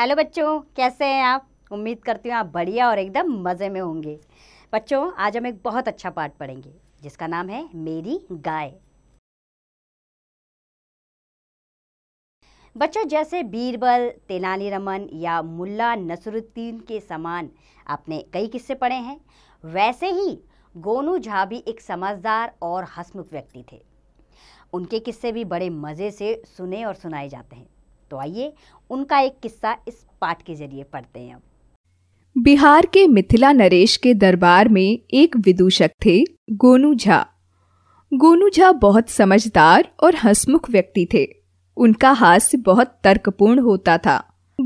Hello बच्चों कैसे हैं आप उम्मीद करती हूँ आप बढ़िया और एकदम मज़े में होंगे बच्चों आज हम एक बहुत अच्छा पाठ पढ़ेंगे जिसका नाम है मेरी गाय बच्चों जैसे बीरबल रमन या मुल्ला नसरुद्दीन के समान आपने कई किस्से पढ़े हैं वैसे ही गोनू झा भी एक समझदार और हसमुख व्यक्ति थे उनके किस्से भी बड़े मज़े से सुने और सुनाए जाते हैं तो आइए उनका एक किस्सा इस पाठ के जरिए पढ़ते हैं बिहार के मिथिला नरेश के दरबार में एक विदूषक थे गोनू झा गोनू झा बहुत समझदार और हंसमुख व्यक्ति थे उनका हास्य बहुत तर्कपूर्ण होता था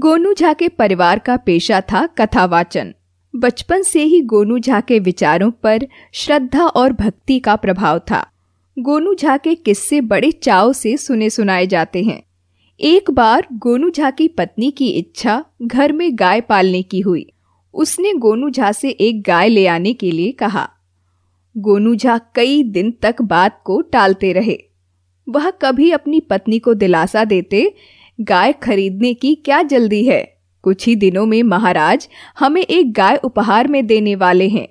गोनू झा के परिवार का पेशा था कथावाचन बचपन से ही गोनू झा के विचारों पर श्रद्धा और भक्ति का प्रभाव था गोनू झा के किस्से बड़े चाव से सुने सुनाए जाते हैं एक बार गोनू झा की पत्नी की इच्छा घर में गाय पालने की हुई उसने गोनू झा से एक गाय ले आने के लिए कहा गोनू झा कई दिन तक बात को टालते रहे वह कभी अपनी पत्नी को दिलासा देते गाय खरीदने की क्या जल्दी है कुछ ही दिनों में महाराज हमें एक गाय उपहार में देने वाले हैं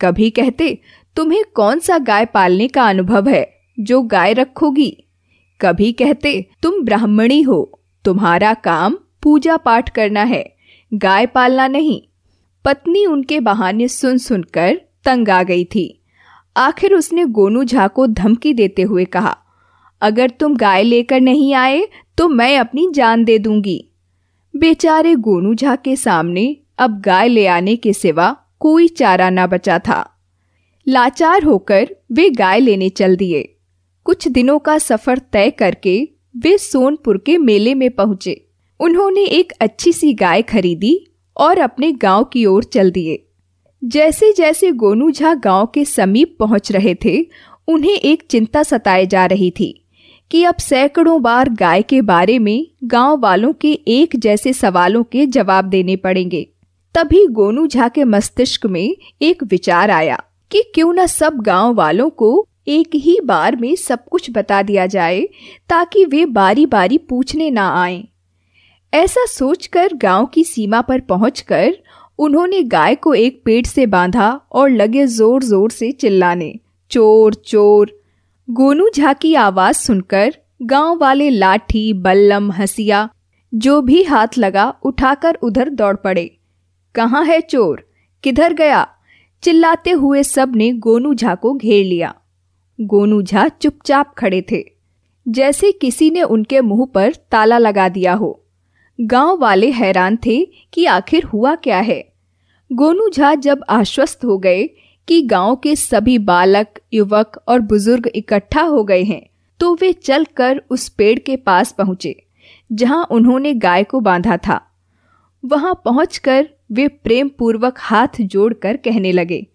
कभी कहते तुम्हें कौन सा गाय पालने का अनुभव है जो गाय रखोगी कभी कहते तुम ब्राह्मणी हो तुम्हारा काम पूजा पाठ करना है गाय पालना नहीं पत्नी उनके बहाने सुन सुनकर तंग आ गई थी आखिर उसने गोनू झा को धमकी देते हुए कहा अगर तुम गाय लेकर नहीं आए तो मैं अपनी जान दे दूंगी बेचारे गोनू झा के सामने अब गाय ले आने के सिवा कोई चारा ना बचा था लाचार होकर वे गाय लेने चल दिए कुछ दिनों का सफर तय करके वे सोनपुर के मेले में पहुंचे उन्होंने एक अच्छी सी गाय खरीदी और अपने गांव की ओर चल दिए जैसे जैसे गोनू झा गांव के समीप पहुंच रहे थे उन्हें एक चिंता सताए जा रही थी कि अब सैकड़ों बार गाय के बारे में गांव वालों के एक जैसे सवालों के जवाब देने पड़ेंगे तभी गोनू झा के मस्तिष्क में एक विचार आया कि क्यों न सब गांव वालों को एक ही बार में सब कुछ बता दिया जाए ताकि वे बारी बारी पूछने ना आए ऐसा सोचकर गांव की सीमा पर पहुंचकर उन्होंने गाय को एक पेड़ से बांधा और लगे जोर जोर से चिल्लाने चोर चोर गोनू झा की आवाज सुनकर गांव वाले लाठी बल्लम हसिया जो भी हाथ लगा उठाकर उधर दौड़ पड़े कहाँ है चोर किधर गया चिल्लाते हुए सब ने गोनू झा को घेर लिया गोनू झा चुपचाप खड़े थे जैसे किसी ने उनके मुंह पर ताला लगा दिया हो गांव वाले हैरान थे कि आखिर हुआ क्या है गोनू झा जब आश्वस्त हो गए कि गांव के सभी बालक युवक और बुजुर्ग इकट्ठा हो गए हैं तो वे चलकर उस पेड़ के पास पहुंचे जहां उन्होंने गाय को बांधा था वहां पहुंचकर वे प्रेम पूर्वक हाथ जोड़कर कहने लगे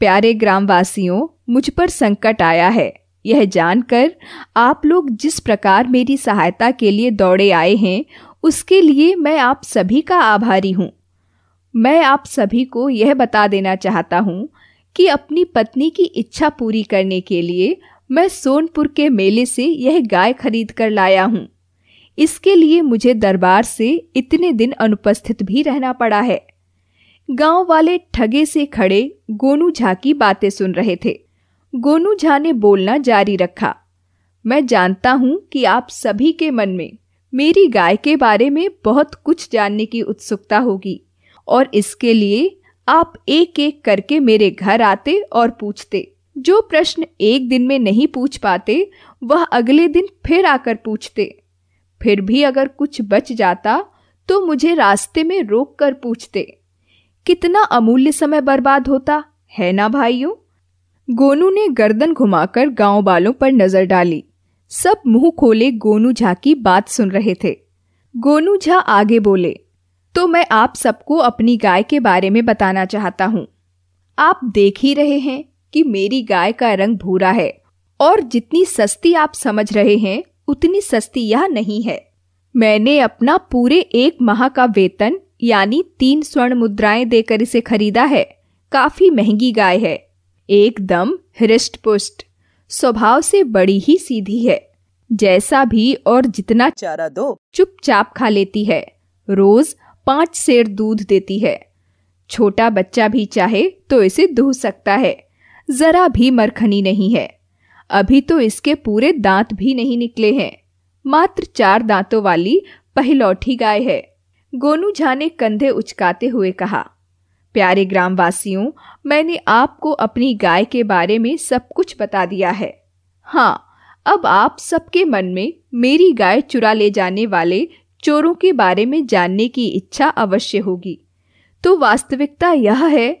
प्यारे ग्रामवासियों मुझ पर संकट आया है यह जानकर आप लोग जिस प्रकार मेरी सहायता के लिए दौड़े आए हैं उसके लिए मैं आप सभी का आभारी हूँ मैं आप सभी को यह बता देना चाहता हूँ कि अपनी पत्नी की इच्छा पूरी करने के लिए मैं सोनपुर के मेले से यह गाय खरीद कर लाया हूँ इसके लिए मुझे दरबार से इतने दिन अनुपस्थित भी रहना पड़ा है गांव वाले ठगे से खड़े गोनू झा की बातें सुन रहे थे गोनू झा ने बोलना जारी रखा मैं जानता हूं कि आप सभी के मन में मेरी गाय के बारे में बहुत कुछ जानने की उत्सुकता होगी और इसके लिए आप एक एक करके मेरे घर आते और पूछते जो प्रश्न एक दिन में नहीं पूछ पाते वह अगले दिन फिर आकर पूछते फिर भी अगर कुछ बच जाता तो मुझे रास्ते में रोक कर पूछते कितना अमूल्य समय बर्बाद होता है ना भाइयों गोनू ने गर्दन घुमाकर गांव वालों पर नजर डाली सब मुंह खोले गोनू झा की बात सुन रहे थे गोनू झा आगे बोले तो मैं आप सबको अपनी गाय के बारे में बताना चाहता हूँ आप देख ही रहे हैं कि मेरी गाय का रंग भूरा है और जितनी सस्ती आप समझ रहे हैं उतनी सस्ती यह नहीं है मैंने अपना पूरे एक माह का वेतन यानी तीन स्वर्ण मुद्राएं देकर इसे खरीदा है काफी महंगी गाय है एकदम हृष्ट पुष्ट स्वभाव से बड़ी ही सीधी है जैसा भी और जितना चारा दो चुपचाप खा लेती है रोज पांच शेर दूध देती है छोटा बच्चा भी चाहे तो इसे दूह सकता है जरा भी मरखनी नहीं है अभी तो इसके पूरे दांत भी नहीं निकले हैं मात्र चार दांतों वाली पहलौठी गाय है गोनू झा ने कंधे उचकाते हुए कहा प्यारे ग्रामवासियों मैंने आपको अपनी गाय के बारे में सब कुछ बता दिया है हाँ अब आप सबके मन में मेरी गाय चुरा ले जाने वाले चोरों के बारे में जानने की इच्छा अवश्य होगी तो वास्तविकता यह है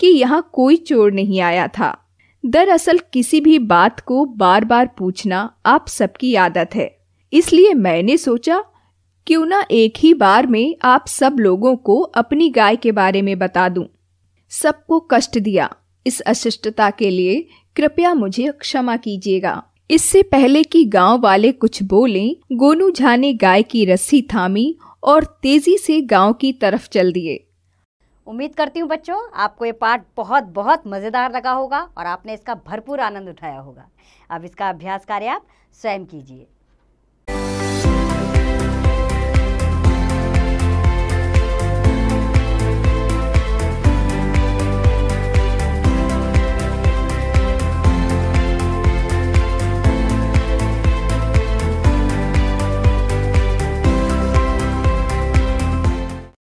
कि यहाँ कोई चोर नहीं आया था दरअसल किसी भी बात को बार बार पूछना आप सबकी आदत है इसलिए मैंने सोचा क्यों ना एक ही बार में आप सब लोगों को अपनी गाय के बारे में बता दूं। सबको कष्ट दिया इस अशिष्टता के लिए कृपया मुझे क्षमा कीजिएगा इससे पहले कि गांव वाले कुछ बोले गोनू झा ने गाय की रस्सी थामी और तेजी से गांव की तरफ चल दिए उम्मीद करती हूँ बच्चों आपको ये पाठ बहुत बहुत मज़ेदार लगा होगा और आपने इसका भरपूर आनंद उठाया होगा अब इसका अभ्यास कार्य आप स्वयं कीजिए